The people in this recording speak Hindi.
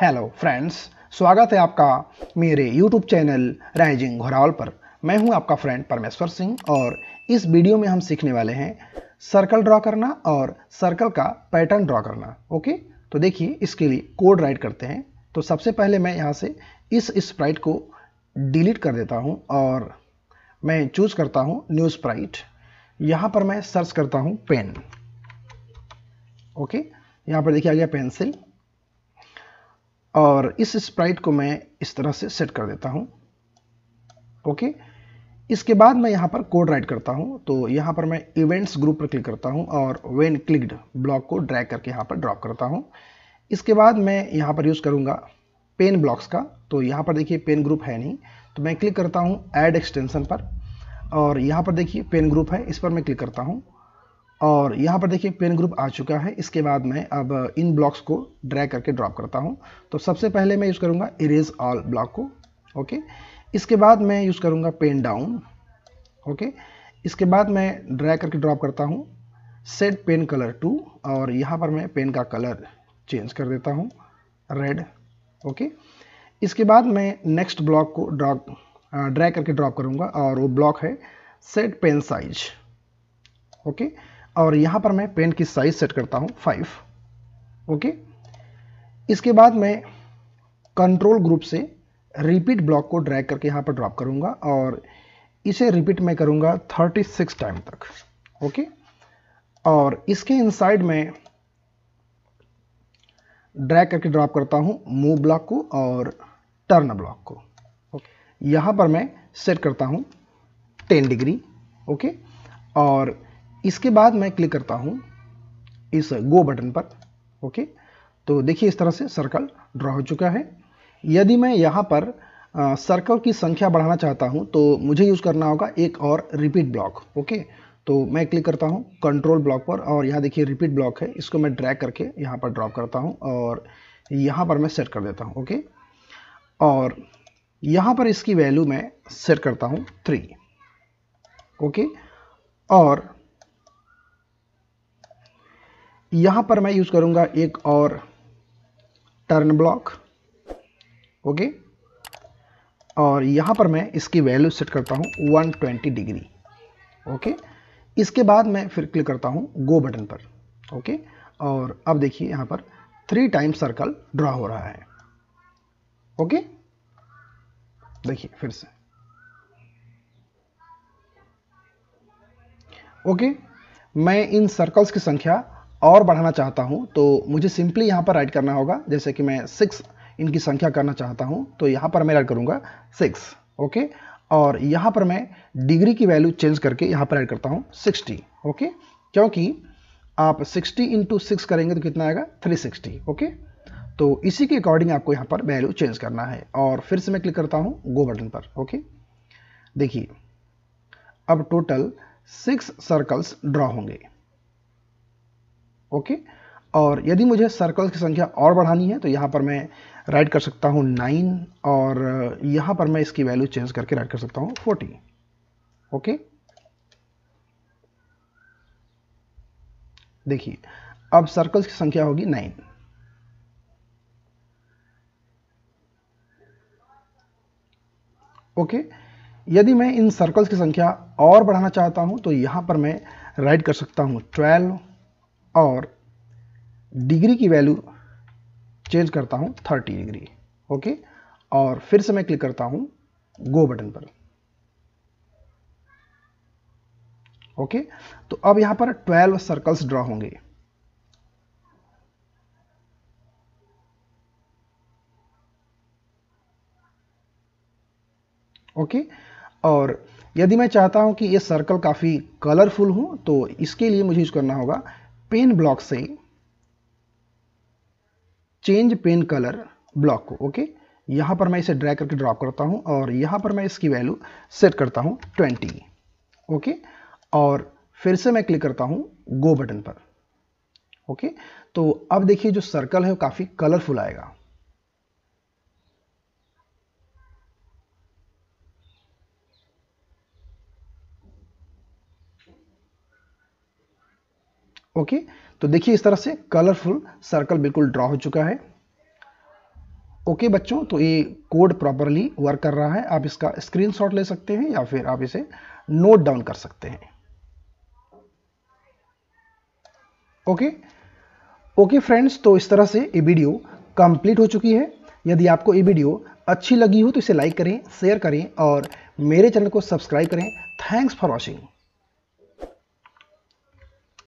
हेलो फ्रेंड्स स्वागत है आपका मेरे यूट्यूब चैनल राइजिंग घोरावल पर मैं हूं आपका फ्रेंड परमेश्वर सिंह और इस वीडियो में हम सीखने वाले हैं सर्कल ड्रॉ करना और सर्कल का पैटर्न ड्रॉ करना ओके तो देखिए इसके लिए कोड राइट करते हैं तो सबसे पहले मैं यहाँ से इस स्प्राइट को डिलीट कर देता हूँ और मैं चूज़ करता हूँ न्यू स्प्राइट यहाँ पर मैं सर्च करता हूँ पेन ओके यहाँ पर देखिए आ गया पेंसिल और इस स्प्राइट को मैं इस तरह से सेट कर देता हूँ ओके इसके बाद मैं यहाँ पर कोड राइट करता हूँ तो यहाँ पर मैं इवेंट्स ग्रुप पर क्लिक करता हूँ और वेन क्लिक्ड ब्लॉक को ड्रैग करके यहाँ पर ड्रॉप करता हूँ इसके बाद मैं यहाँ पर यूज़ करूँगा पेन ब्लॉक्स का तो यहाँ पर देखिए पेन ग्रुप है नहीं तो मैं क्लिक करता हूँ ऐड एक्सटेंशन पर और यहाँ पर देखिए पेन ग्रुप है इस पर मैं क्लिक करता हूँ और यहाँ पर देखिए पेन ग्रुप आ चुका है इसके बाद मैं अब इन ब्लॉक्स को ड्रैग करके ड्रॉप करता हूँ तो सबसे पहले मैं यूज़ करूँगा इरेज ऑल ब्लॉक को ओके इसके बाद मैं यूज़ करूँगा पेन डाउन ओके इसके बाद मैं ड्रैग करके ड्रॉप करता हूँ सेट पेन कलर टू और यहाँ पर मैं पेन का कलर चेंज कर देता हूँ रेड ओके इसके बाद मैं नेक्स्ट ब्लॉक को ड्रॉप ड्रैग करके ड्रॉप करूँगा और वो ब्लॉक है set pen size okay okay? और यहाँ पर मैं पेन की साइज सेट करता हूँ फाइव ओके इसके बाद मैं कंट्रोल ग्रुप से रिपीट ब्लॉक को ड्रैग करके यहाँ पर ड्रॉप करूँगा और इसे रिपीट मैं करूँगा 36 टाइम तक ओके और इसके इनसाइड में ड्रैग करके ड्रॉप करता हूँ मूव ब्लॉक को और टर्न ब्लॉक को ओके यहाँ पर मैं सेट करता हूँ 10 डिग्री ओके और इसके बाद मैं क्लिक करता हूँ इस गो बटन पर ओके तो देखिए इस तरह से सर्कल ड्रा हो चुका है यदि मैं यहाँ पर सर्कल की संख्या बढ़ाना चाहता हूँ तो मुझे यूज़ करना होगा एक और रिपीट ब्लॉक ओके तो मैं क्लिक करता हूँ कंट्रोल ब्लॉक पर और यहाँ देखिए रिपीट ब्लॉक है इसको मैं ड्रैग करके यहाँ पर ड्रॉप करता हूँ और यहाँ पर मैं सेट कर देता हूँ ओके और यहाँ पर इसकी वैल्यू मैं सेट करता हूँ थ्री ओके और यहाँ पर मैं यूज़ करूँगा एक और टर्न ब्लॉक ओके और यहाँ पर मैं इसकी वैल्यू सेट करता हूँ 120 डिग्री ओके इसके बाद मैं फिर क्लिक करता हूँ गो बटन पर ओके और अब देखिए यहाँ पर थ्री टाइम सर्कल ड्रा हो रहा है ओके देखिए फिर से ओके मैं इन सर्कल्स की संख्या और बढ़ाना चाहता हूँ तो मुझे सिंपली यहाँ पर राइट करना होगा जैसे कि मैं सिक्स इनकी संख्या करना चाहता हूँ तो यहाँ पर मैं राइट करूँगा सिक्स ओके और यहाँ पर मैं डिग्री की वैल्यू चेंज करके यहाँ पर ऐड करता हूँ सिक्सटी ओके क्योंकि आप सिक्सटी इंटू सिक्स करेंगे तो कितना आएगा थ्री सिक्सटी ओके तो इसी के अकॉर्डिंग आपको यहाँ पर वैल्यू चेंज करना है और फिर से मैं क्लिक करता हूँ गो बटन पर ओके देखिए अब टोटल सिक्स सर्कल्स ड्रॉ होंगे ओके और यदि मुझे सर्कल्स की संख्या और बढ़ानी है तो यहाँ पर मैं राइट कर सकता हूँ नाइन और uh, यहाँ पर मैं इसकी वैल्यू चेंज करके राइट कर सकता हूँ फोर्टी ओके देखिए अब सर्कल्स की संख्या होगी नाइन ओके यदि मैं इन सर्कल्स की संख्या और बढ़ाना चाहता हूं तो यहां पर मैं राइट कर सकता हूं ट्वेल्व और डिग्री की वैल्यू चेंज करता हूँ थर्टी डिग्री ओके और फिर से मैं क्लिक करता हूँ गो बटन पर ओके तो अब यहाँ पर ट्वेल्व सर्कल्स ड्रॉ होंगे ओके और यदि मैं चाहता हूं कि ये सर्कल काफ़ी कलरफुल हो तो इसके लिए मुझे यूज़ करना होगा पेन ब्लॉक से चेंज पेन कलर ब्लॉक को ओके यहां पर मैं इसे ड्रैग करके ड्रॉप करता हूं और यहां पर मैं इसकी वैल्यू सेट करता हूं 20 ओके और फिर से मैं क्लिक करता हूं गो बटन पर ओके तो अब देखिए जो सर्कल है वो काफ़ी कलरफुल आएगा ओके तो देखिए इस तरह से कलरफुल सर्कल बिल्कुल ड्रॉ हो चुका है ओके बच्चों तो ये कोड प्रॉपरली वर्क कर रहा है आप इसका स्क्रीनशॉट ले सकते हैं या फिर आप इसे नोट डाउन कर सकते हैं ओके ओके फ्रेंड्स तो इस तरह से ये वीडियो कंप्लीट हो चुकी है यदि आपको ये वीडियो अच्छी लगी हो तो इसे लाइक करें शेयर करें और मेरे चैनल को सब्सक्राइब करें थैंक्स फॉर वॉचिंग